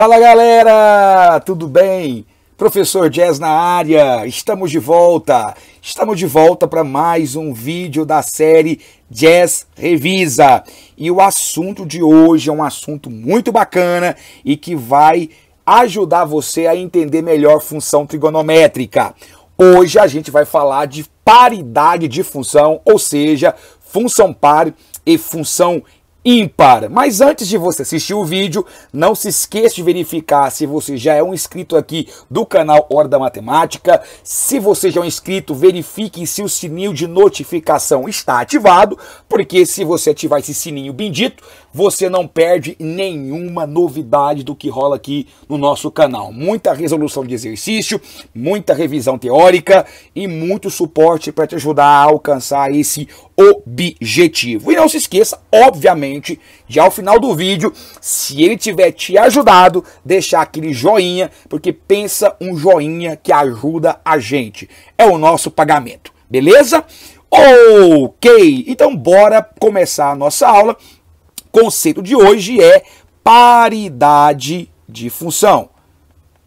Fala galera, tudo bem? Professor Jazz na área, estamos de volta. Estamos de volta para mais um vídeo da série Jazz Revisa. E o assunto de hoje é um assunto muito bacana e que vai ajudar você a entender melhor função trigonométrica. Hoje a gente vai falar de paridade de função, ou seja, função par e função ímpar. Mas antes de você assistir o vídeo, não se esqueça de verificar se você já é um inscrito aqui do canal Hora da Matemática. Se você já é um inscrito, verifique se o sininho de notificação está ativado, porque se você ativar esse sininho bendito, você não perde nenhuma novidade do que rola aqui no nosso canal. Muita resolução de exercício, muita revisão teórica e muito suporte para te ajudar a alcançar esse objetivo. E não se esqueça, obviamente, de ao final do vídeo, se ele tiver te ajudado, deixar aquele joinha, porque pensa um joinha que ajuda a gente. É o nosso pagamento, beleza? Ok, então bora começar a nossa aula conceito de hoje é paridade de função.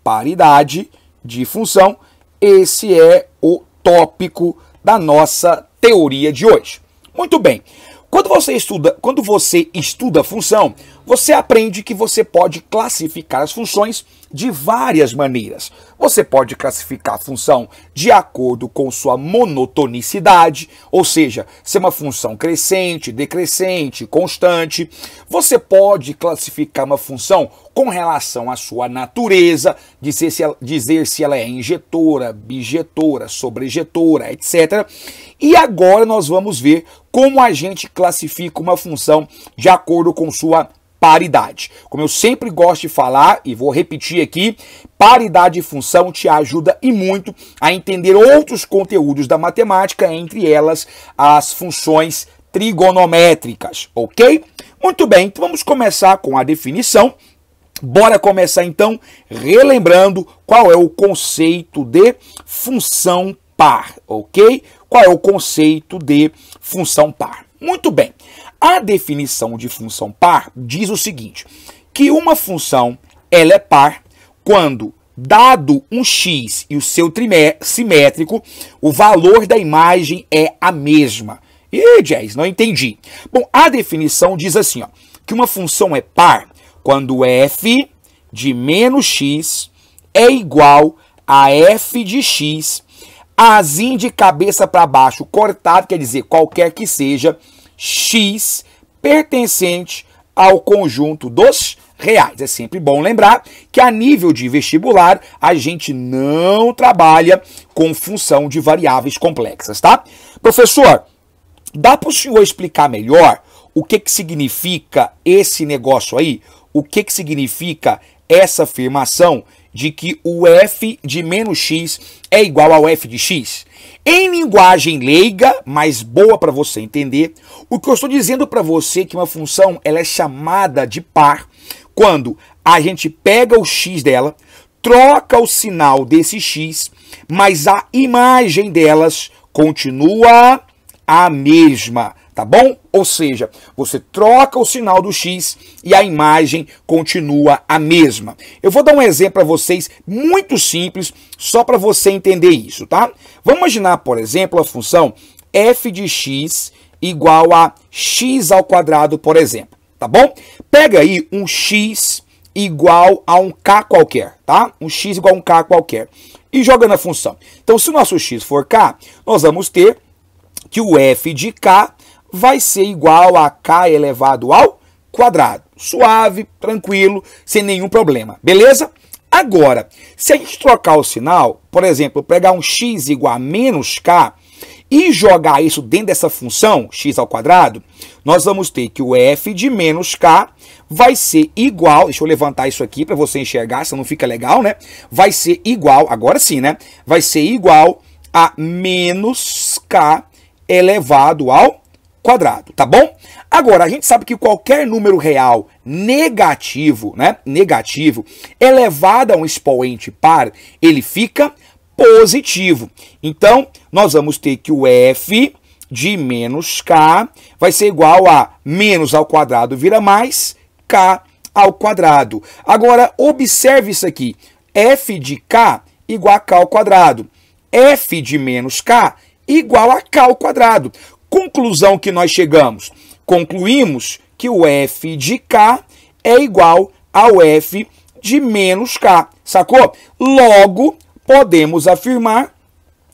Paridade de função, esse é o tópico da nossa teoria de hoje. Muito bem. Quando você estuda, quando você estuda função, você aprende que você pode classificar as funções de várias maneiras. Você pode classificar a função de acordo com sua monotonicidade, ou seja, ser é uma função crescente, decrescente, constante. Você pode classificar uma função com relação à sua natureza, dizer se ela, dizer se ela é injetora, bijetora, sobrejetora, etc. E agora nós vamos ver como a gente classifica uma função de acordo com sua paridade. Como eu sempre gosto de falar e vou repetir aqui, paridade de função te ajuda e muito a entender outros conteúdos da matemática, entre elas as funções trigonométricas, ok? Muito bem, então vamos começar com a definição. Bora começar então relembrando qual é o conceito de função par, ok? Qual é o conceito de função par? Muito bem. A definição de função par diz o seguinte: que uma função ela é par quando dado um x e o seu simétrico, o valor da imagem é a mesma. E Jazz, não entendi. Bom, a definição diz assim, ó, que uma função é par quando f de menos x é igual a f de x, azim de cabeça para baixo cortado, quer dizer, qualquer que seja, X pertencente ao conjunto dos reais. É sempre bom lembrar que a nível de vestibular a gente não trabalha com função de variáveis complexas, tá? Professor, dá para o senhor explicar melhor o que, que significa esse negócio aí? O que, que significa essa afirmação de que o f de menos x é igual ao f de x? Em linguagem leiga, mas boa para você entender, o que eu estou dizendo para você é que uma função ela é chamada de par quando a gente pega o x dela, troca o sinal desse x, mas a imagem delas continua a mesma tá bom? Ou seja, você troca o sinal do X e a imagem continua a mesma. Eu vou dar um exemplo para vocês muito simples, só para você entender isso, tá? Vamos imaginar, por exemplo, a função f de x igual a x ao quadrado, por exemplo, tá bom? Pega aí um x igual a um k qualquer, tá? Um x igual a um k qualquer. E joga na função. Então, se o nosso x for k, nós vamos ter que o f de k vai ser igual a k elevado ao quadrado. Suave, tranquilo, sem nenhum problema, beleza? Agora, se a gente trocar o sinal, por exemplo, pegar um x igual a menos k e jogar isso dentro dessa função, x ao quadrado, nós vamos ter que o f de menos k vai ser igual, deixa eu levantar isso aqui para você enxergar, senão não fica legal, né? Vai ser igual, agora sim, né? Vai ser igual a menos k elevado ao quadrado, tá bom? Agora, a gente sabe que qualquer número real negativo, né, negativo, elevado a um expoente par, ele fica positivo. Então, nós vamos ter que o f de menos k vai ser igual a menos ao quadrado vira mais k ao quadrado. Agora, observe isso aqui. f de k igual a k ao quadrado. f de menos k igual a k ao quadrado. Conclusão que nós chegamos: concluímos que o f de k é igual ao f de menos k, sacou? Logo, podemos afirmar.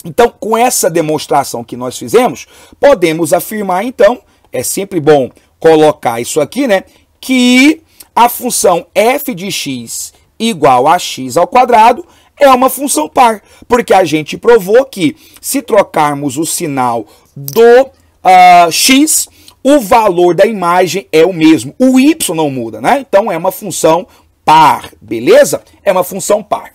Então, com essa demonstração que nós fizemos, podemos afirmar, então, é sempre bom colocar isso aqui, né? Que a função f de x igual a x ao quadrado é uma função par, porque a gente provou que se trocarmos o sinal do uh, X, o valor da imagem é o mesmo. O Y não muda, né? Então é uma função par, beleza? É uma função par.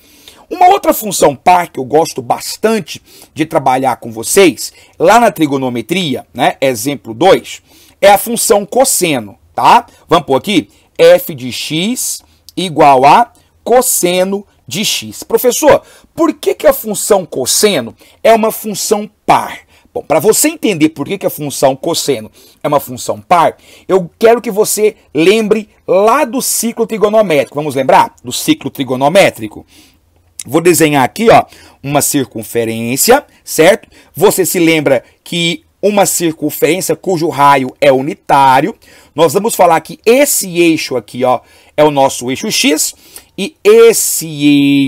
Uma outra função par que eu gosto bastante de trabalhar com vocês, lá na trigonometria, né, exemplo 2, é a função cosseno, tá? Vamos por aqui, f de x igual a cosseno de x. Professor, por que, que a função cosseno é uma função par? Bom, para você entender por que, que a função cosseno é uma função par, eu quero que você lembre lá do ciclo trigonométrico. Vamos lembrar do ciclo trigonométrico? Vou desenhar aqui ó, uma circunferência, certo? Você se lembra que uma circunferência cujo raio é unitário. Nós vamos falar que esse eixo aqui ó, é o nosso eixo x e esse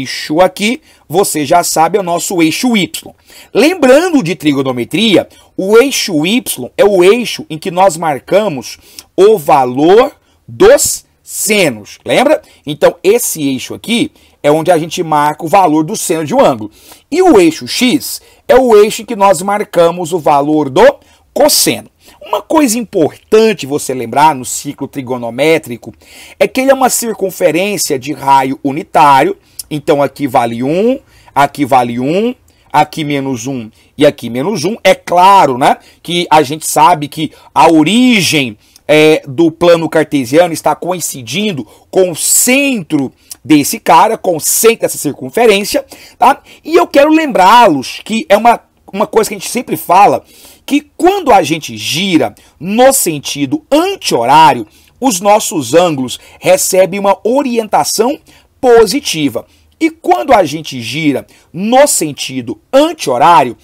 eixo aqui, você já sabe, é o nosso eixo Y. Lembrando de trigonometria, o eixo Y é o eixo em que nós marcamos o valor dos senos. Lembra? Então, esse eixo aqui é onde a gente marca o valor do seno de um ângulo. E o eixo X é o eixo em que nós marcamos o valor do cosseno. Uma coisa importante você lembrar no ciclo trigonométrico é que ele é uma circunferência de raio unitário. Então aqui vale 1, aqui vale 1, aqui menos 1 e aqui menos 1. É claro né, que a gente sabe que a origem é, do plano cartesiano está coincidindo com o centro desse cara, com o centro dessa circunferência. Tá? E eu quero lembrá-los que é uma uma coisa que a gente sempre fala, que quando a gente gira no sentido anti-horário, os nossos ângulos recebem uma orientação positiva. E quando a gente gira no sentido anti-horário,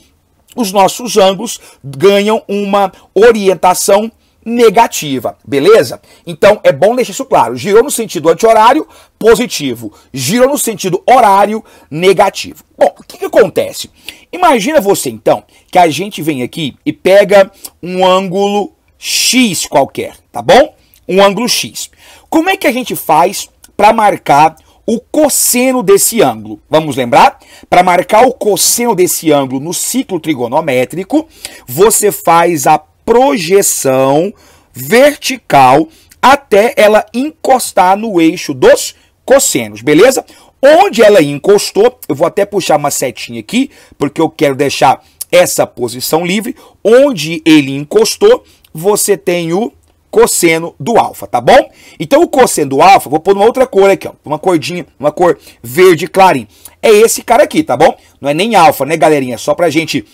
os nossos ângulos ganham uma orientação negativa, beleza? Então é bom deixar isso claro. Girou no sentido anti-horário, positivo. Girou no sentido horário, negativo. Bom, o que, que acontece? Imagina você então que a gente vem aqui e pega um ângulo X qualquer, tá bom? Um ângulo X. Como é que a gente faz para marcar o cosseno desse ângulo. Vamos lembrar? Para marcar o cosseno desse ângulo no ciclo trigonométrico, você faz a projeção vertical até ela encostar no eixo dos cossenos, beleza? Onde ela encostou, eu vou até puxar uma setinha aqui, porque eu quero deixar essa posição livre. Onde ele encostou, você tem o cosseno do alfa, tá bom? Então o cosseno do alfa, vou pôr uma outra cor aqui, ó, uma cordinha, uma cor verde clarinho. É esse cara aqui, tá bom? Não é nem alfa, né, galerinha? Só pra gente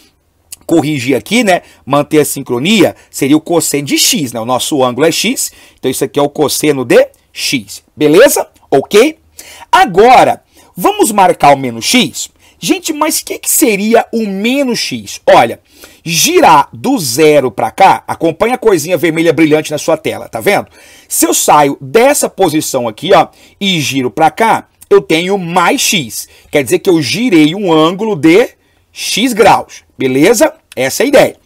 corrigir aqui, né? Manter a sincronia, seria o cosseno de x, né? O nosso ângulo é x, então isso aqui é o cosseno de x. Beleza? Ok? Agora, vamos marcar o menos x? Gente, mas o que, que seria o menos x? Olha, girar do zero para cá, acompanha a coisinha vermelha brilhante na sua tela, tá vendo? Se eu saio dessa posição aqui, ó, e giro para cá, eu tenho mais x. Quer dizer que eu girei um ângulo de x graus. Beleza? Essa é a ideia.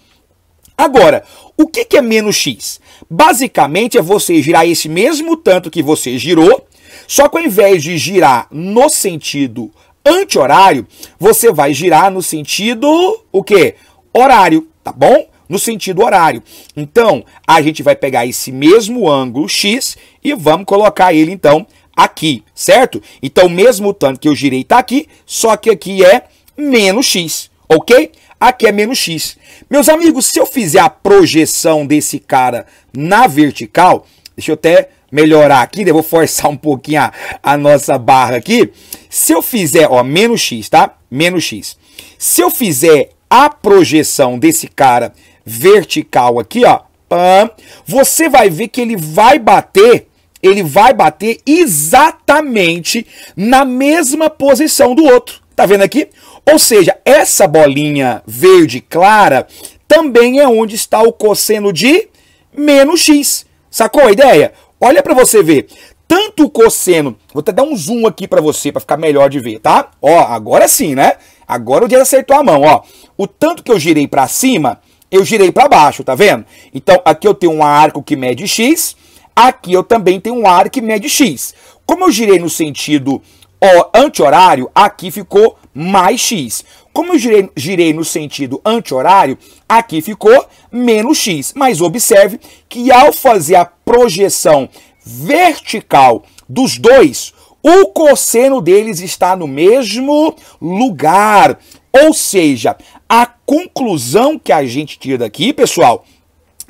Agora, o que, é menos x? Basicamente é você girar esse mesmo tanto que você girou, só que ao invés de girar no sentido anti-horário, você vai girar no sentido o quê? Horário, tá bom? No sentido horário. Então, a gente vai pegar esse mesmo ângulo x e vamos colocar ele então aqui, certo? Então, o mesmo tanto que eu girei está aqui, só que aqui é menos x, ok? Aqui é menos X. Meus amigos, se eu fizer a projeção desse cara na vertical, deixa eu até melhorar aqui, eu né? vou forçar um pouquinho a, a nossa barra aqui. Se eu fizer, ó, menos X, tá? Menos X. Se eu fizer a projeção desse cara vertical aqui, ó, pam, você vai ver que ele vai bater ele vai bater exatamente na mesma posição do outro. Tá vendo aqui? Ou seja, essa bolinha verde clara também é onde está o cosseno de menos x. Sacou a ideia? Olha para você ver. Tanto o cosseno, vou até dar um zoom aqui para você para ficar melhor de ver, tá? Ó, agora sim, né? Agora o dia acertou a mão, ó. O tanto que eu girei para cima, eu girei para baixo, tá vendo? Então aqui eu tenho um arco que mede x, aqui eu também tenho um arco que mede x. Como eu girei no sentido anti-horário, aqui ficou mais x. Como eu girei, girei no sentido anti-horário, aqui ficou menos x. Mas observe que ao fazer a projeção vertical dos dois, o cosseno deles está no mesmo lugar. Ou seja, a conclusão que a gente tira daqui, pessoal,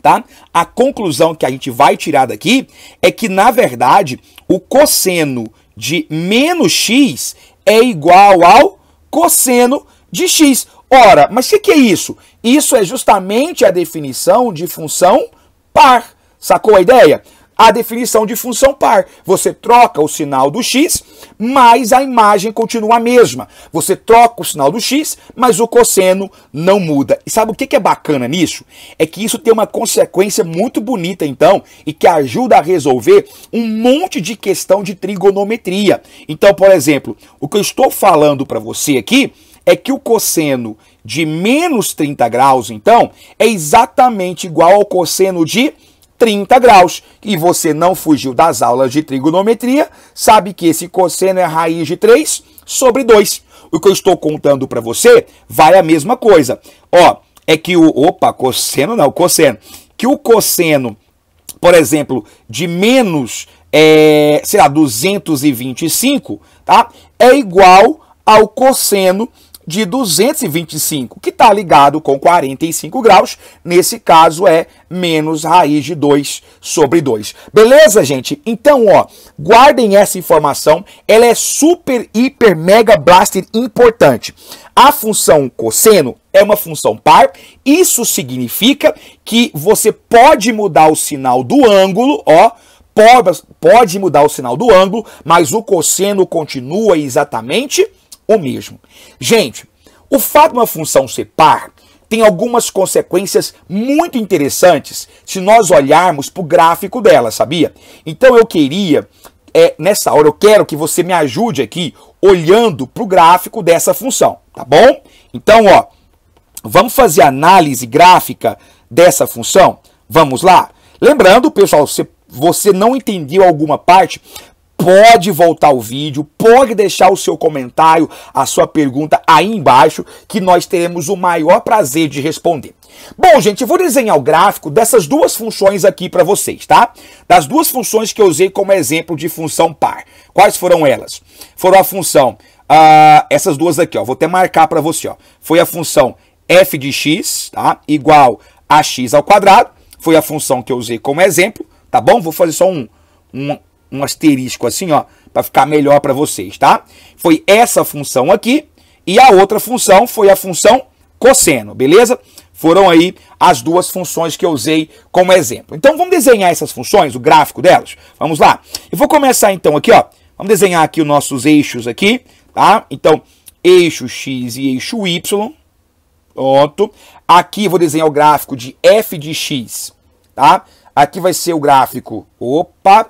tá? A conclusão que a gente vai tirar daqui é que, na verdade, o cosseno de menos x é igual ao cosseno de x. Ora, mas o que, que é isso? Isso é justamente a definição de função par. Sacou a ideia? a definição de função par. Você troca o sinal do x, mas a imagem continua a mesma. Você troca o sinal do x, mas o cosseno não muda. E sabe o que é bacana nisso? É que isso tem uma consequência muito bonita, então, e que ajuda a resolver um monte de questão de trigonometria. Então, por exemplo, o que eu estou falando para você aqui é que o cosseno de menos 30 graus, então, é exatamente igual ao cosseno de 30 graus. E você não fugiu das aulas de trigonometria, sabe que esse cosseno é raiz de 3 sobre 2. O que eu estou contando para você vai a mesma coisa. Ó, é que o. Opa, cosseno não, cosseno. Que o cosseno, por exemplo, de menos, é, sei lá, 225, tá? É igual ao cosseno de 225, que está ligado com 45 graus. Nesse caso é menos raiz de 2 sobre 2. Beleza, gente? Então, ó, guardem essa informação. Ela é super, hiper, mega blaster importante. A função cosseno é uma função par. Isso significa que você pode mudar o sinal do ângulo, ó, pode mudar o sinal do ângulo, mas o cosseno continua exatamente o mesmo. Gente, o fato de uma função ser par tem algumas consequências muito interessantes se nós olharmos para o gráfico dela, sabia? Então eu queria, é, nessa hora, eu quero que você me ajude aqui olhando para o gráfico dessa função, tá bom? Então, ó, vamos fazer análise gráfica dessa função? Vamos lá? Lembrando, pessoal, se você não entendeu alguma parte, pode voltar o vídeo, pode deixar o seu comentário, a sua pergunta aí embaixo, que nós teremos o maior prazer de responder. Bom, gente, eu vou desenhar o gráfico dessas duas funções aqui para vocês, tá? Das duas funções que eu usei como exemplo de função par. Quais foram elas? Foram a função, uh, essas duas aqui, ó, vou até marcar para você, ó. Foi a função f de x, tá? Igual a x ao quadrado, foi a função que eu usei como exemplo, tá bom? Vou fazer só um, um, um asterisco assim, ó, para ficar melhor para vocês, tá? Foi essa função aqui e a outra função foi a função cosseno, beleza? Foram aí as duas funções que eu usei como exemplo. Então vamos desenhar essas funções, o gráfico delas. Vamos lá. Eu vou começar então aqui, ó. Vamos desenhar aqui os nossos eixos aqui, tá? Então, eixo x e eixo y. Pronto. Aqui vou desenhar o gráfico de f de x, tá? Aqui vai ser o gráfico, opa,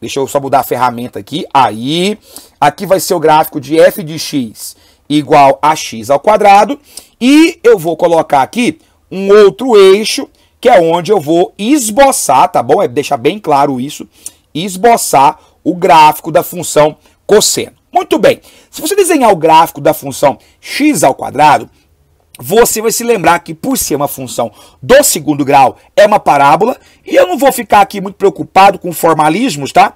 Deixa eu só mudar a ferramenta aqui. Aí, aqui vai ser o gráfico de f de x igual a x ao quadrado. E eu vou colocar aqui um outro eixo, que é onde eu vou esboçar, tá bom? É deixar bem claro isso. Esboçar o gráfico da função cosseno. Muito bem. Se você desenhar o gráfico da função x ao quadrado, você vai se lembrar que, por ser uma função do segundo grau, é uma parábola. E eu não vou ficar aqui muito preocupado com formalismos, tá?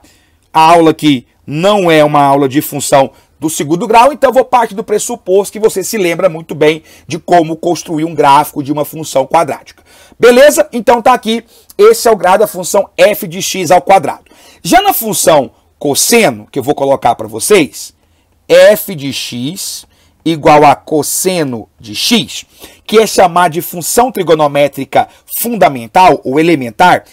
A aula aqui não é uma aula de função do segundo grau, então eu vou partir do pressuposto que você se lembra muito bem de como construir um gráfico de uma função quadrática. Beleza? Então tá aqui, esse é o grau da função f de x ao quadrado. Já na função cosseno, que eu vou colocar para vocês, f de x igual a cosseno de x, que é chamar de função trigonométrica fundamental ou elementar,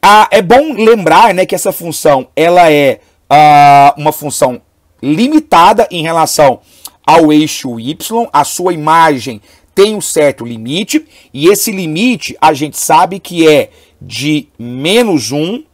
ah, é bom lembrar né, que essa função ela é ah, uma função limitada em relação ao eixo y, a sua imagem tem um certo limite, e esse limite a gente sabe que é de menos 1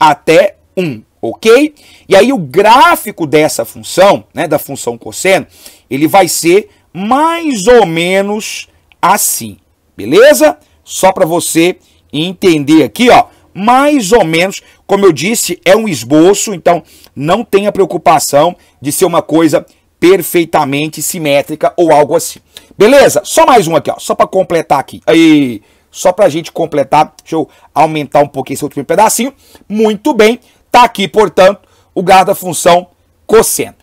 até 1, ok? E aí o gráfico dessa função, né, da função cosseno, ele vai ser mais ou menos assim, beleza? Só para você entender aqui, ó, mais ou menos, como eu disse, é um esboço, então não tenha preocupação de ser uma coisa perfeitamente simétrica ou algo assim. Beleza? Só mais um aqui, ó, só para completar aqui. Aí, só para a gente completar, deixa eu aumentar um pouquinho esse último pedacinho. Muito bem, tá aqui, portanto, o gráfico da função cosseno.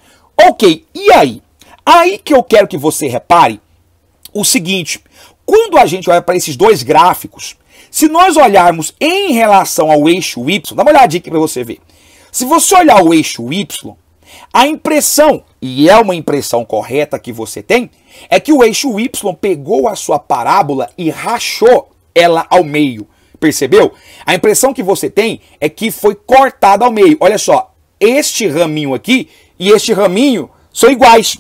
Ok, e aí? Aí que eu quero que você repare o seguinte: quando a gente olha para esses dois gráficos, se nós olharmos em relação ao eixo Y, dá uma olhadinha aqui para você ver. Se você olhar o eixo Y, a impressão, e é uma impressão correta que você tem, é que o eixo Y pegou a sua parábola e rachou ela ao meio. Percebeu? A impressão que você tem é que foi cortada ao meio. Olha só, este raminho aqui e este raminho são iguais.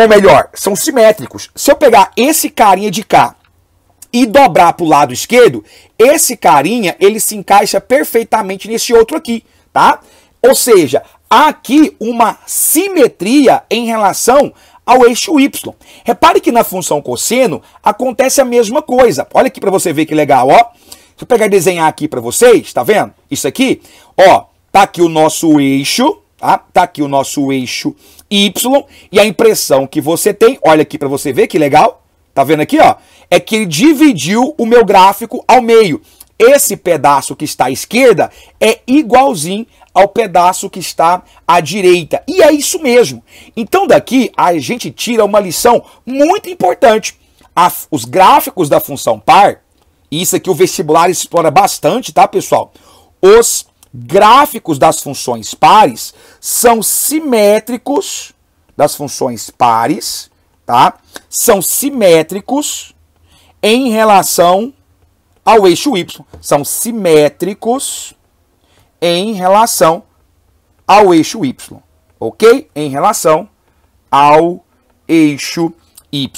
Ou melhor, são simétricos. Se eu pegar esse carinha de cá e dobrar para o lado esquerdo, esse carinha ele se encaixa perfeitamente nesse outro aqui, tá? Ou seja, há aqui uma simetria em relação ao eixo y. Repare que na função cosseno acontece a mesma coisa. Olha aqui para você ver que legal, ó. Deixa eu pegar e desenhar aqui para vocês, tá vendo? Isso aqui, ó, tá aqui o nosso eixo, Tá? tá aqui o nosso eixo Y e a impressão que você tem, olha aqui para você ver que legal, tá vendo aqui, ó? É que ele dividiu o meu gráfico ao meio. Esse pedaço que está à esquerda é igualzinho ao pedaço que está à direita. E é isso mesmo. Então daqui a gente tira uma lição muito importante. A, os gráficos da função par, isso aqui o vestibular explora bastante, tá, pessoal? Os gráficos das funções pares são simétricos das funções pares, tá? São simétricos em relação ao eixo y. São simétricos em relação ao eixo y, ok? Em relação ao eixo y.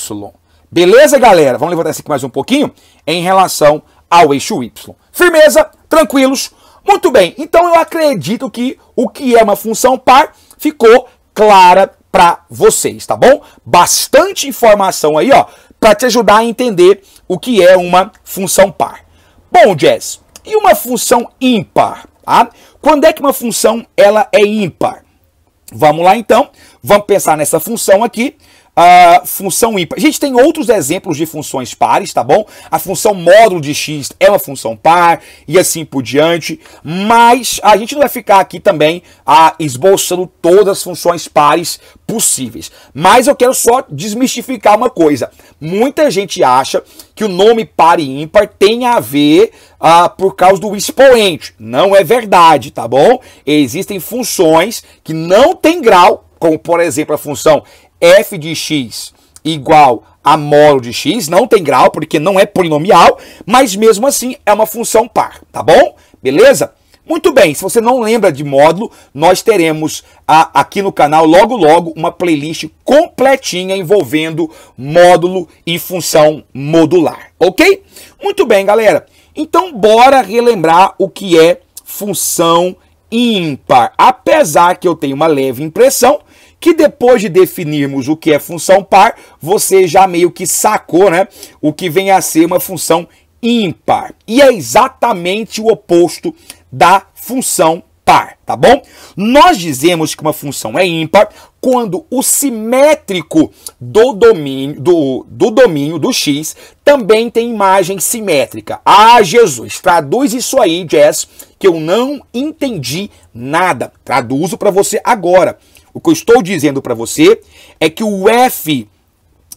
Beleza, galera? Vamos levantar isso aqui mais um pouquinho em relação ao eixo y. Firmeza, tranquilos, muito bem, então eu acredito que o que é uma função par ficou clara para vocês, tá bom? Bastante informação aí, ó, para te ajudar a entender o que é uma função par. Bom, Jess, e uma função ímpar, tá? Quando é que uma função ela é ímpar? Vamos lá então, vamos pensar nessa função aqui a função ímpar. A gente tem outros exemplos de funções pares, tá bom? A função módulo de x é uma função par e assim por diante, mas a gente não vai ficar aqui também a, esboçando todas as funções pares possíveis. Mas eu quero só desmistificar uma coisa. Muita gente acha que o nome par e ímpar tem a ver ah, por causa do expoente. Não é verdade, tá bom? Existem funções que não têm grau, como por exemplo a função f de x igual a molo de x, não tem grau porque não é polinomial, mas mesmo assim é uma função par, tá bom? Beleza? Muito bem, se você não lembra de módulo, nós teremos a, ah, aqui no canal logo logo uma playlist completinha envolvendo módulo e função modular, ok? Muito bem, galera. Então, bora relembrar o que é função ímpar. Apesar que eu tenho uma leve impressão que depois de definirmos o que é função par, você já meio que sacou, né, o que vem a ser uma função ímpar. E é exatamente o oposto da função par, tá bom? Nós dizemos que uma função é ímpar quando o simétrico do domínio do, do domínio do x também tem imagem simétrica. Ah, Jesus, traduz isso aí, Jess, que eu não entendi nada. Traduzo para você agora. O que eu estou dizendo para você é que o f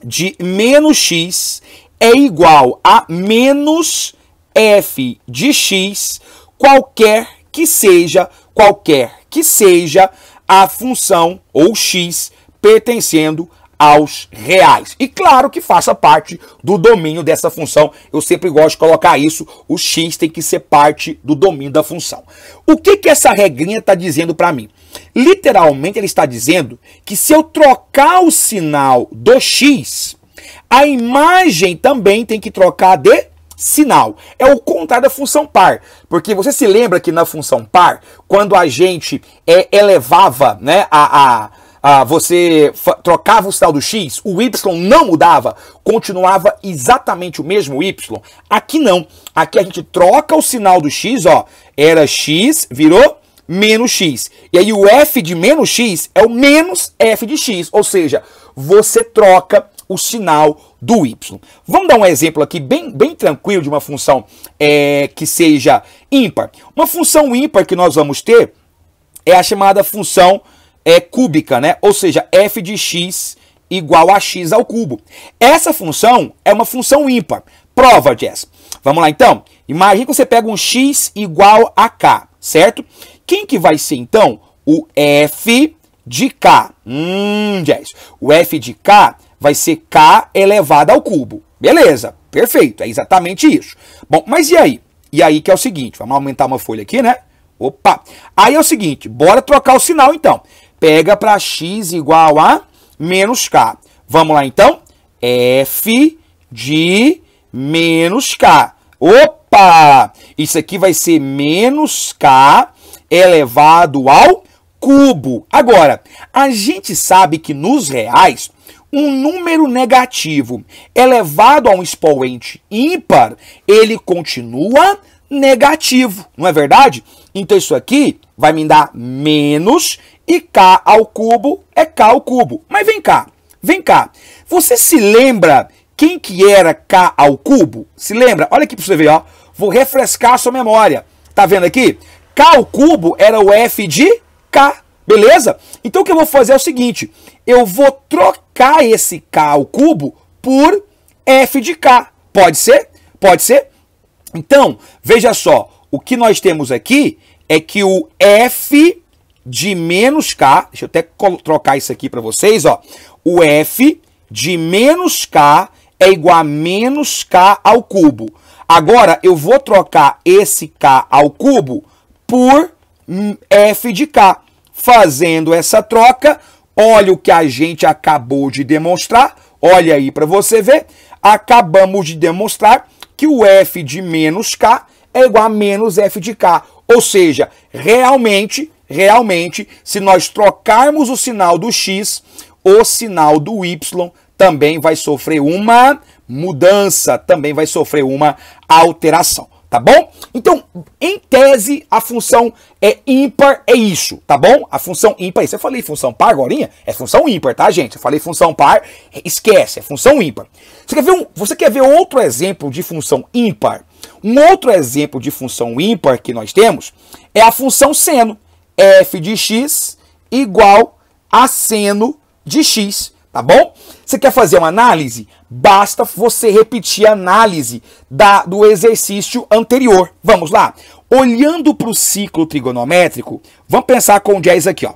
de menos x é igual a menos f de x, qualquer que seja, qualquer que seja a função ou x pertencendo aos reais. E claro que faça parte do domínio dessa função. Eu sempre gosto de colocar isso. O x tem que ser parte do domínio da função. O que, que essa regrinha está dizendo para mim? Literalmente, ele está dizendo que se eu trocar o sinal do x, a imagem também tem que trocar de sinal. É o contrário da função par, porque você se lembra que na função par, quando a gente é, elevava né, a, a ah, você trocava o sinal do X, o Y não mudava, continuava exatamente o mesmo Y. Aqui não. Aqui a gente troca o sinal do X, ó. Era X, virou menos X. E aí o F de menos X é o menos F de X. Ou seja, você troca o sinal do y. Vamos dar um exemplo aqui bem, bem tranquilo de uma função é, que seja ímpar. Uma função ímpar que nós vamos ter é a chamada função é cúbica, né? Ou seja, f de x igual a x ao cubo. Essa função é uma função ímpar. Prova, Jess. Vamos lá, então. Imagina que você pega um x igual a k, certo? Quem que vai ser, então, o f de k? Hum, Jess. O f de k vai ser k elevado ao cubo. Beleza, perfeito. É exatamente isso. Bom, mas e aí? E aí que é o seguinte. Vamos aumentar uma folha aqui, né? Opa! Aí é o seguinte, bora trocar o sinal então pega para x igual a menos k. Vamos lá, então? f de menos k. Opa! Isso aqui vai ser menos k elevado ao cubo. Agora, a gente sabe que nos reais, um número negativo elevado a um expoente ímpar, ele continua negativo, não é verdade? Então isso aqui vai me dar menos e k ao cubo é k ao cubo. Mas vem cá, vem cá. Você se lembra quem que era k ao cubo? Se lembra? Olha aqui para você ver, ó. Vou refrescar a sua memória. Tá vendo aqui? k ao cubo era o f de k, beleza? Então o que eu vou fazer é o seguinte, eu vou trocar esse k ao cubo por f de k. Pode ser? Pode ser? Então, veja só, o que nós temos aqui é que o f de menos K, deixa eu até trocar isso aqui para vocês, ó. O F de menos K é igual a menos K ao cubo. Agora, eu vou trocar esse K ao cubo por hum, F de K. Fazendo essa troca, olha o que a gente acabou de demonstrar. Olha aí para você ver. Acabamos de demonstrar que o F de menos K é igual a menos F de K. Ou seja, realmente realmente, se nós trocarmos o sinal do x, o sinal do y também vai sofrer uma mudança, também vai sofrer uma alteração, tá bom? Então, em tese, a função é ímpar, é isso, tá bom? A função ímpar é isso. Eu falei função par agora? É função ímpar, tá, gente? Eu falei função par, esquece, é função ímpar. Você quer ver, um, você quer ver outro exemplo de função ímpar? Um outro exemplo de função ímpar que nós temos é a função seno f de x igual a seno de x, tá bom? Você quer fazer uma análise? Basta você repetir a análise da, do exercício anterior. Vamos lá. Olhando para o ciclo trigonométrico, vamos pensar com o jazz aqui, ó.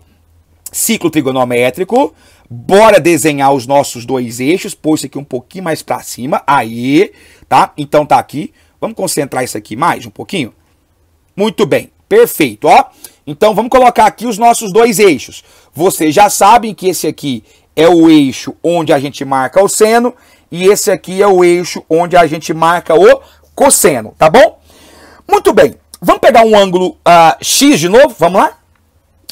Ciclo trigonométrico, bora desenhar os nossos dois eixos, pôr isso aqui um pouquinho mais para cima, aí, tá? Então tá aqui, vamos concentrar isso aqui mais um pouquinho? Muito bem, perfeito, ó. Então vamos colocar aqui os nossos dois eixos. Vocês já sabem que esse aqui é o eixo onde a gente marca o seno e esse aqui é o eixo onde a gente marca o cosseno, tá bom? Muito bem, vamos pegar um ângulo uh, x de novo, vamos lá?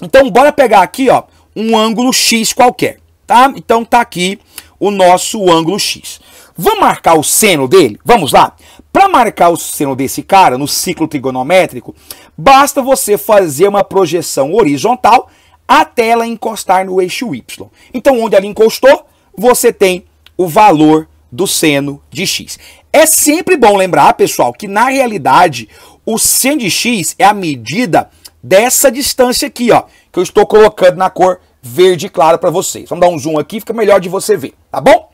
Então bora pegar aqui ó, um ângulo x qualquer, tá? Então tá aqui o nosso ângulo x. Vamos marcar o seno dele? Vamos lá? Para marcar o seno desse cara no ciclo trigonométrico, basta você fazer uma projeção horizontal até ela encostar no eixo y. Então, onde ela encostou, você tem o valor do seno de x. É sempre bom lembrar, pessoal, que na realidade o seno de x é a medida dessa distância aqui, ó, que eu estou colocando na cor verde claro para vocês. Vamos dar um zoom aqui, fica melhor de você ver, tá bom?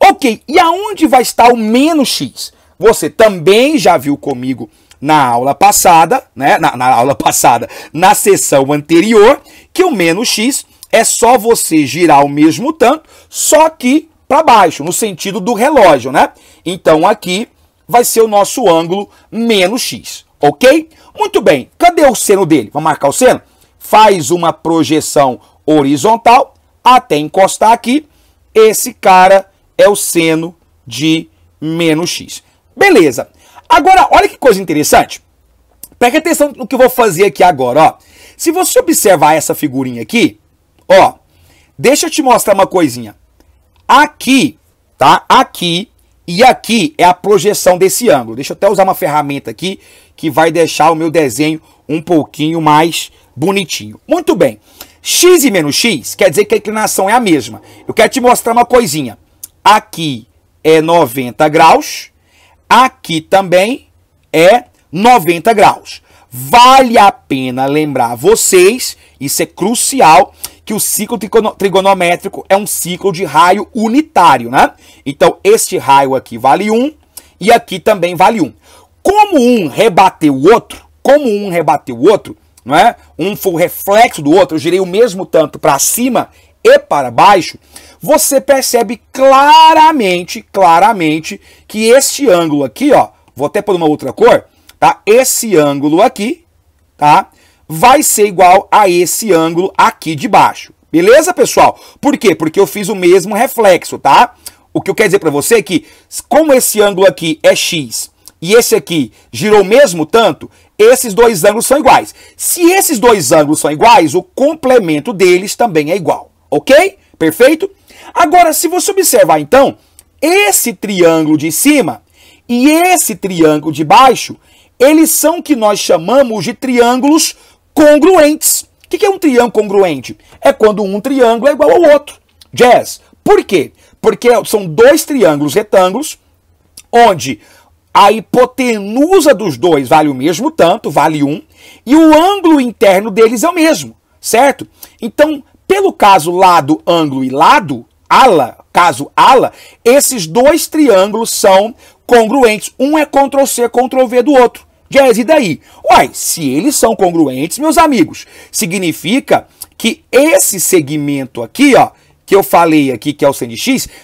Ok, e aonde vai estar o menos x? Você também já viu comigo na aula passada, né? Na, na aula passada, na sessão anterior, que o menos x é só você girar o mesmo tanto, só que para baixo, no sentido do relógio, né? Então aqui vai ser o nosso ângulo menos x, ok? Muito bem, cadê o seno dele? Vamos marcar o seno? Faz uma projeção horizontal até encostar aqui. Esse cara é o seno de menos x. Beleza. Agora, olha que coisa interessante. Preste atenção no que eu vou fazer aqui agora, ó. Se você observar essa figurinha aqui, ó, deixa eu te mostrar uma coisinha. Aqui, tá? Aqui e aqui é a projeção desse ângulo. Deixa eu até usar uma ferramenta aqui que vai deixar o meu desenho um pouquinho mais bonitinho. Muito bem. X e menos X quer dizer que a inclinação é a mesma. Eu quero te mostrar uma coisinha. Aqui é 90 graus Aqui também é 90 graus. Vale a pena lembrar vocês, isso é crucial, que o ciclo trigonométrico é um ciclo de raio unitário, né? Então, este raio aqui vale 1 e aqui também vale 1. Como um rebateu o outro, como um rebateu o outro, não é? Um foi o reflexo do outro, eu girei o mesmo tanto para cima, e para baixo, você percebe claramente, claramente que este ângulo aqui, ó, vou até por uma outra cor, tá? Esse ângulo aqui, tá? Vai ser igual a esse ângulo aqui de baixo. Beleza, pessoal? Por quê? Porque eu fiz o mesmo reflexo, tá? O que eu quero dizer para você é que, como esse ângulo aqui é X e esse aqui girou mesmo tanto, esses dois ângulos são iguais. Se esses dois ângulos são iguais, o complemento deles também é igual ok? Perfeito? Agora, se você observar então, esse triângulo de cima e esse triângulo de baixo, eles são o que nós chamamos de triângulos congruentes. O que é um triângulo congruente? É quando um triângulo é igual ao outro. Jazz, por quê? Porque são dois triângulos retângulos, onde a hipotenusa dos dois vale o mesmo tanto, vale 1, um, e o ângulo interno deles é o mesmo, certo? Então, pelo caso lado, ângulo e lado, ala, caso ala, esses dois triângulos são congruentes. Um é Ctrl+C, Ctrl+V do outro. Jazz, e daí? Uai, se eles são congruentes, meus amigos, significa que esse segmento aqui, ó, que eu falei aqui, que é o seno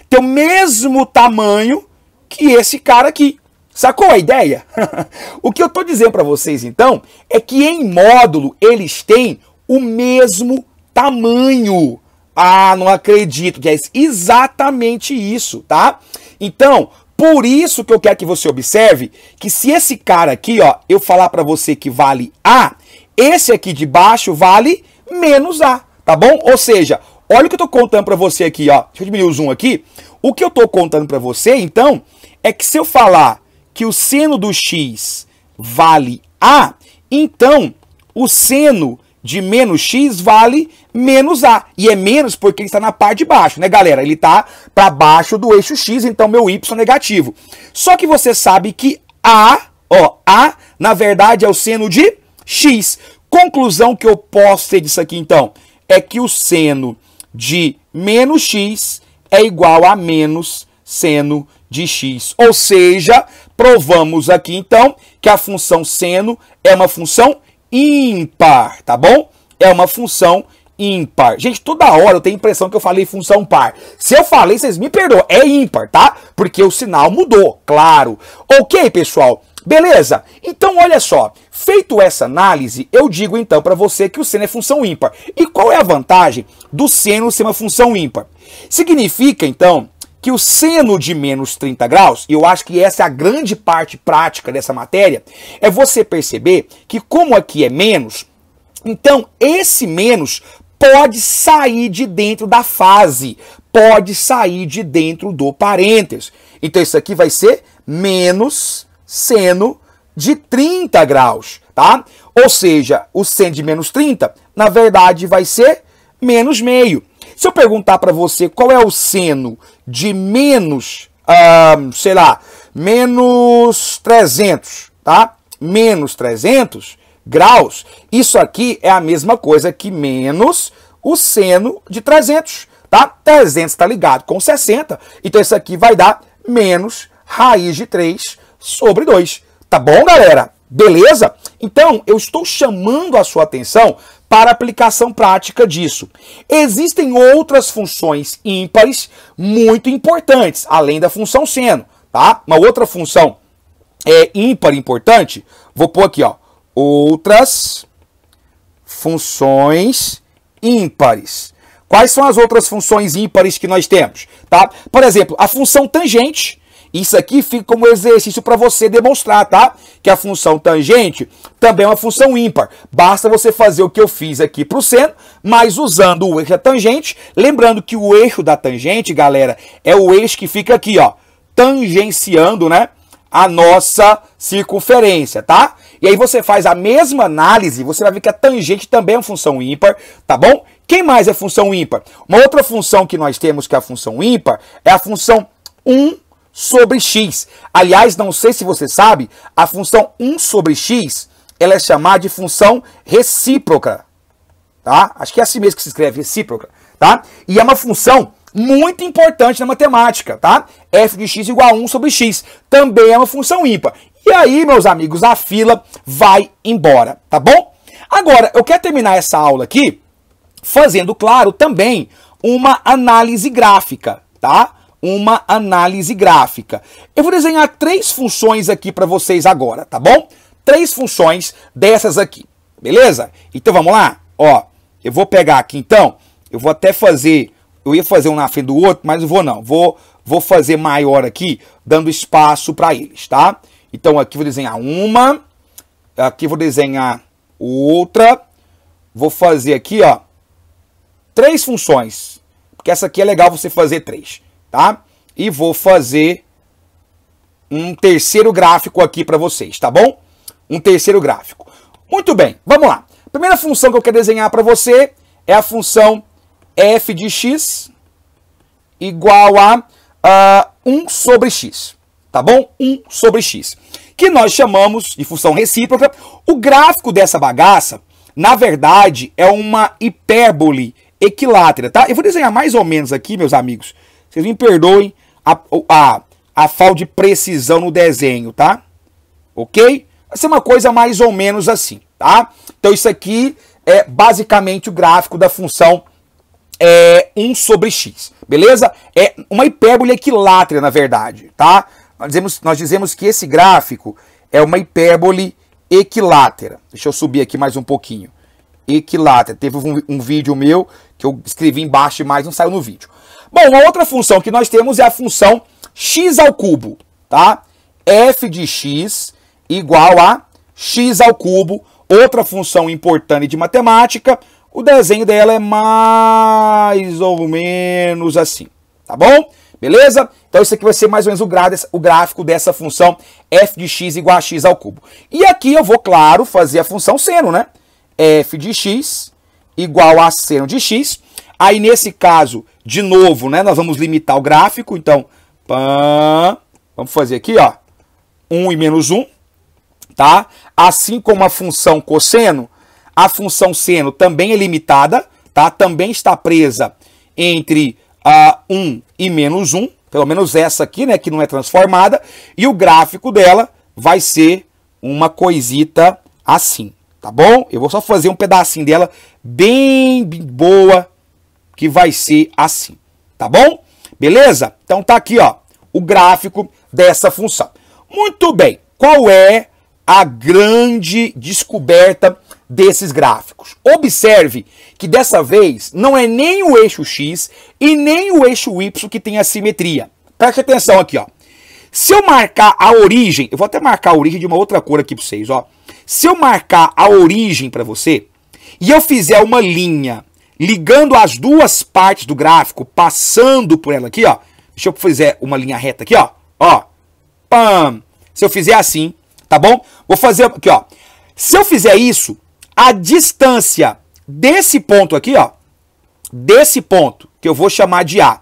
tem o mesmo tamanho que esse cara aqui. Sacou a ideia? o que eu estou dizendo para vocês, então, é que em módulo eles têm o mesmo tamanho tamanho. Ah, não acredito que é exatamente isso, tá? Então, por isso que eu quero que você observe que se esse cara aqui, ó, eu falar para você que vale A, esse aqui de baixo vale menos A, tá bom? Ou seja, olha o que eu tô contando para você aqui, ó. Deixa eu diminuir o zoom aqui. O que eu tô contando para você, então, é que se eu falar que o seno do x vale A, então o seno de menos x vale menos a. E é menos porque ele está na parte de baixo, né, galera? Ele está para baixo do eixo x, então meu y é negativo. Só que você sabe que a, ó, a, na verdade é o seno de x. Conclusão que eu posso ter disso aqui, então, é que o seno de menos x é igual a menos seno de x. Ou seja, provamos aqui, então, que a função seno é uma função ímpar, tá bom? É uma função ímpar. Gente, toda hora eu tenho a impressão que eu falei função par. Se eu falei, vocês me perdoam, é ímpar, tá? Porque o sinal mudou, claro. Ok, pessoal? Beleza? Então, olha só. Feito essa análise, eu digo então para você que o seno é função ímpar. E qual é a vantagem do seno ser uma função ímpar? Significa, então, que o seno de menos 30 graus, e eu acho que essa é a grande parte prática dessa matéria, é você perceber que, como aqui é menos, então esse menos pode sair de dentro da fase, pode sair de dentro do parênteses. Então isso aqui vai ser menos seno de 30 graus, tá? Ou seja, o seno de menos 30, na verdade, vai ser menos meio. Se eu perguntar para você qual é o seno de menos, sei lá, menos 300, tá? Menos 300 graus, isso aqui é a mesma coisa que menos o seno de 300, tá? 300 está ligado com 60, então isso aqui vai dar menos raiz de 3 sobre 2, tá bom, galera? Beleza? Então, eu estou chamando a sua atenção para aplicação prática disso. Existem outras funções ímpares muito importantes, além da função seno, tá? Uma outra função é ímpar importante, vou pôr aqui, ó, outras funções ímpares. Quais são as outras funções ímpares que nós temos, tá? Por exemplo, a função tangente, isso aqui fica como exercício para você demonstrar, tá? Que a função tangente também é uma função ímpar. Basta você fazer o que eu fiz aqui para o seno, mas usando o eixo da tangente. Lembrando que o eixo da tangente, galera, é o eixo que fica aqui, ó, tangenciando, né? A nossa circunferência, tá? E aí você faz a mesma análise, você vai ver que a tangente também é uma função ímpar, tá bom? Quem mais é função ímpar? Uma outra função que nós temos que é a função ímpar é a função 1 sobre x. Aliás, não sei se você sabe, a função 1 sobre x ela é chamada de função recíproca. Tá? Acho que é assim mesmo que se escreve, recíproca. Tá? E é uma função muito importante na matemática, tá? f de x igual a 1 sobre x. Também é uma função ímpar. E aí, meus amigos, a fila vai embora, tá bom? Agora, eu quero terminar essa aula aqui fazendo, claro, também uma análise gráfica, tá? uma análise gráfica. Eu vou desenhar três funções aqui para vocês agora, tá bom? Três funções dessas aqui, beleza? Então vamos lá? Ó, eu vou pegar aqui então, eu vou até fazer, eu ia fazer um na frente do outro, mas não vou não, vou, vou fazer maior aqui, dando espaço para eles, tá? Então aqui vou desenhar uma, aqui vou desenhar outra, vou fazer aqui, ó, três funções, porque essa aqui é legal você fazer três tá? E vou fazer um terceiro gráfico aqui para vocês, tá bom? Um terceiro gráfico. Muito bem, vamos lá. A primeira função que eu quero desenhar para você é a função f de x igual a uh, 1 sobre x, tá bom? 1 sobre x, que nós chamamos de função recíproca. O gráfico dessa bagaça, na verdade, é uma hipérbole equilátera, tá? Eu vou desenhar mais ou menos aqui, meus amigos, vocês me perdoem a, a, a falta de precisão no desenho, tá? Ok? Vai ser uma coisa mais ou menos assim, tá? Então isso aqui é basicamente o gráfico da função é, 1 sobre x, beleza? É uma hipérbole equilátera, na verdade, tá? Nós dizemos, nós dizemos que esse gráfico é uma hipérbole equilátera. Deixa eu subir aqui mais um pouquinho. Equilátera. Teve um, um vídeo meu que eu escrevi embaixo, mas não saiu no vídeo. Bom, uma outra função que nós temos é a função x ao cubo, tá? f de x igual a x ao cubo, outra função importante de matemática. O desenho dela é mais ou menos assim, tá bom? Beleza? Então isso aqui vai ser mais ou menos o, o gráfico dessa função f de x igual a x ao cubo. E aqui eu vou, claro, fazer a função seno, né? f de x igual a seno de x. Aí nesse caso, de novo, né, nós vamos limitar o gráfico, então, vamos fazer aqui, ó, 1 e menos 1, tá? Assim como a função cosseno, a função seno também é limitada, tá? Também está presa entre uh, 1 e menos 1, pelo menos essa aqui, né, que não é transformada, e o gráfico dela vai ser uma coisita assim, tá bom? Eu vou só fazer um pedacinho dela bem boa que vai ser assim, tá bom? Beleza? Então tá aqui, ó, o gráfico dessa função. Muito bem. Qual é a grande descoberta desses gráficos. Observe que dessa vez não é nem o eixo x e nem o eixo y que tem assimetria. Preste atenção aqui, ó. Se eu marcar a origem, eu vou até marcar a origem de uma outra cor aqui para vocês, ó. Se eu marcar a origem para você e eu fizer uma linha ligando as duas partes do gráfico, passando por ela aqui, ó. Deixa eu fazer uma linha reta aqui, ó. Ó. Pam. Se eu fizer assim, tá bom? Vou fazer aqui, ó. Se eu fizer isso, a distância desse ponto aqui, ó, desse ponto que eu vou chamar de A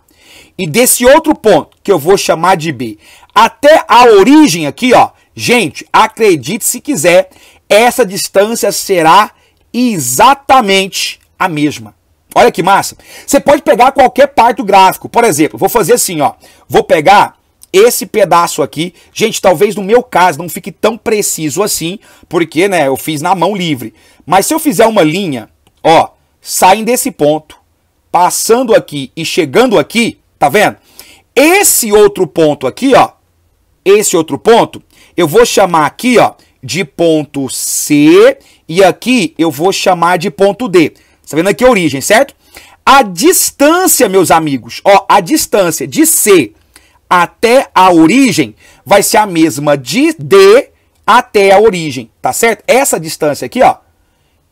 e desse outro ponto que eu vou chamar de B, até a origem aqui, ó, gente, acredite se quiser, essa distância será exatamente a mesma. Olha que massa. Você pode pegar qualquer parte do gráfico. Por exemplo, vou fazer assim, ó. Vou pegar esse pedaço aqui. Gente, talvez no meu caso não fique tão preciso assim, porque, né, eu fiz na mão livre. Mas se eu fizer uma linha, ó, saindo desse ponto, passando aqui e chegando aqui, tá vendo? Esse outro ponto aqui, ó, esse outro ponto, eu vou chamar aqui, ó, de ponto C e aqui eu vou chamar de ponto D. Está vendo aqui a origem, certo? A distância, meus amigos, ó, a distância de C até a origem vai ser a mesma de D até a origem, tá certo? Essa distância aqui, ó,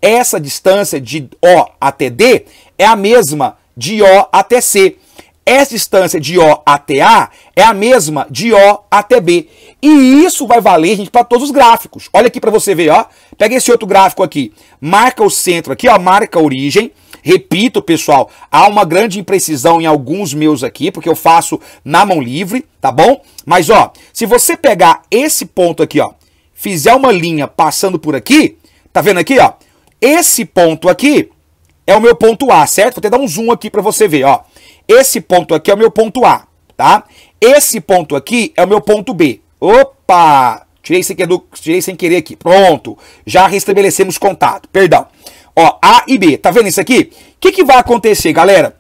essa distância de O até D é a mesma de O até C. Essa distância de O até A é a mesma de O até B. E isso vai valer, gente, para todos os gráficos. Olha aqui para você ver, ó. Pega esse outro gráfico aqui. Marca o centro aqui, ó. Marca a origem. Repito, pessoal, há uma grande imprecisão em alguns meus aqui, porque eu faço na mão livre, tá bom? Mas, ó, se você pegar esse ponto aqui, ó, fizer uma linha passando por aqui, tá vendo aqui, ó? Esse ponto aqui é o meu ponto A, certo? Vou até dar um zoom aqui para você ver, ó. Esse ponto aqui é o meu ponto A, tá? Esse ponto aqui é o meu ponto B. Opa! Tirei sem, querer, tirei sem querer aqui. Pronto. Já restabelecemos contato. Perdão. Ó, A e B. Tá vendo isso aqui? O que, que vai acontecer, galera?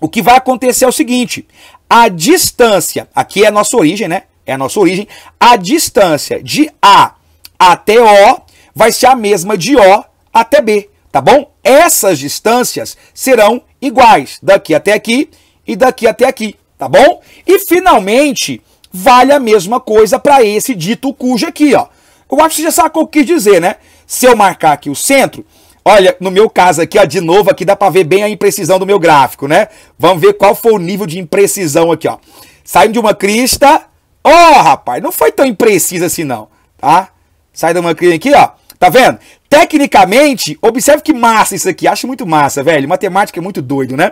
O que vai acontecer é o seguinte. A distância, aqui é a nossa origem, né? É a nossa origem. A distância de A até O vai ser a mesma de O até B, tá bom? Essas distâncias serão iguais, daqui até aqui e daqui até aqui, tá bom? E finalmente, vale a mesma coisa para esse dito cujo aqui, ó. Eu acho que você já sacou o que quis dizer, né? Se eu marcar aqui o centro, olha, no meu caso aqui, ó, de novo, aqui dá para ver bem a imprecisão do meu gráfico, né? Vamos ver qual foi o nível de imprecisão aqui, ó. Saindo de uma crista, ó, oh, rapaz, não foi tão imprecisa assim não, tá? Sai de uma crista aqui, ó. Tá vendo? Tecnicamente, observe que massa isso aqui. Acho muito massa, velho. Matemática é muito doido, né?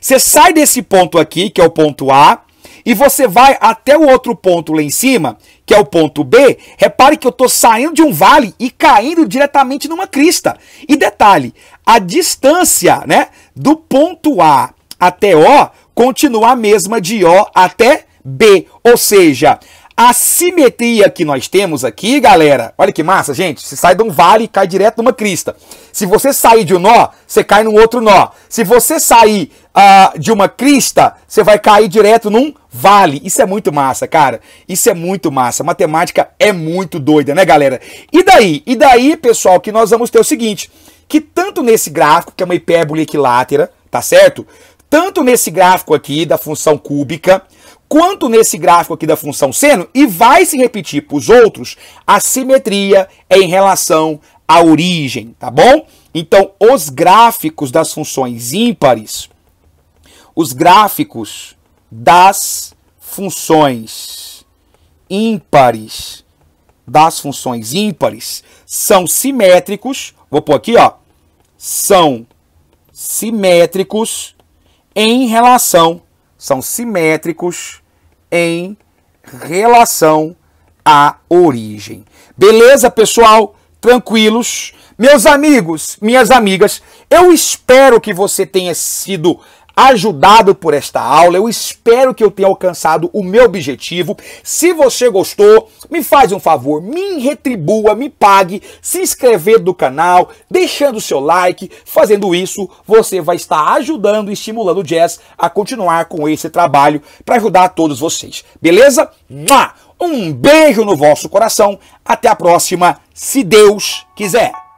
Você sai desse ponto aqui, que é o ponto A, e você vai até o outro ponto lá em cima, que é o ponto B. Repare que eu estou saindo de um vale e caindo diretamente numa crista. E detalhe, a distância né, do ponto A até O continua a mesma de O até B. Ou seja, a simetria que nós temos aqui, galera, olha que massa, gente. Você sai de um vale e cai direto numa crista. Se você sair de um nó, você cai num outro nó. Se você sair uh, de uma crista, você vai cair direto num vale. Isso é muito massa, cara. Isso é muito massa. Matemática é muito doida, né, galera? E daí? E daí, pessoal, que nós vamos ter o seguinte: que tanto nesse gráfico, que é uma hipérbole equilátera, tá certo? Tanto nesse gráfico aqui da função cúbica quanto nesse gráfico aqui da função seno, e vai se repetir para os outros, a simetria é em relação à origem, tá bom? Então, os gráficos das funções ímpares, os gráficos das funções ímpares, das funções ímpares, são simétricos, vou pôr aqui, ó, são simétricos em relação, são simétricos em relação à origem. Beleza, pessoal? Tranquilos? Meus amigos, minhas amigas, eu espero que você tenha sido ajudado por esta aula. Eu espero que eu tenha alcançado o meu objetivo. Se você gostou, me faz um favor, me retribua, me pague, se inscrever do canal, deixando o seu like. Fazendo isso, você vai estar ajudando e estimulando o Jazz a continuar com esse trabalho para ajudar todos vocês. Beleza? Um beijo no vosso coração. Até a próxima, se Deus quiser.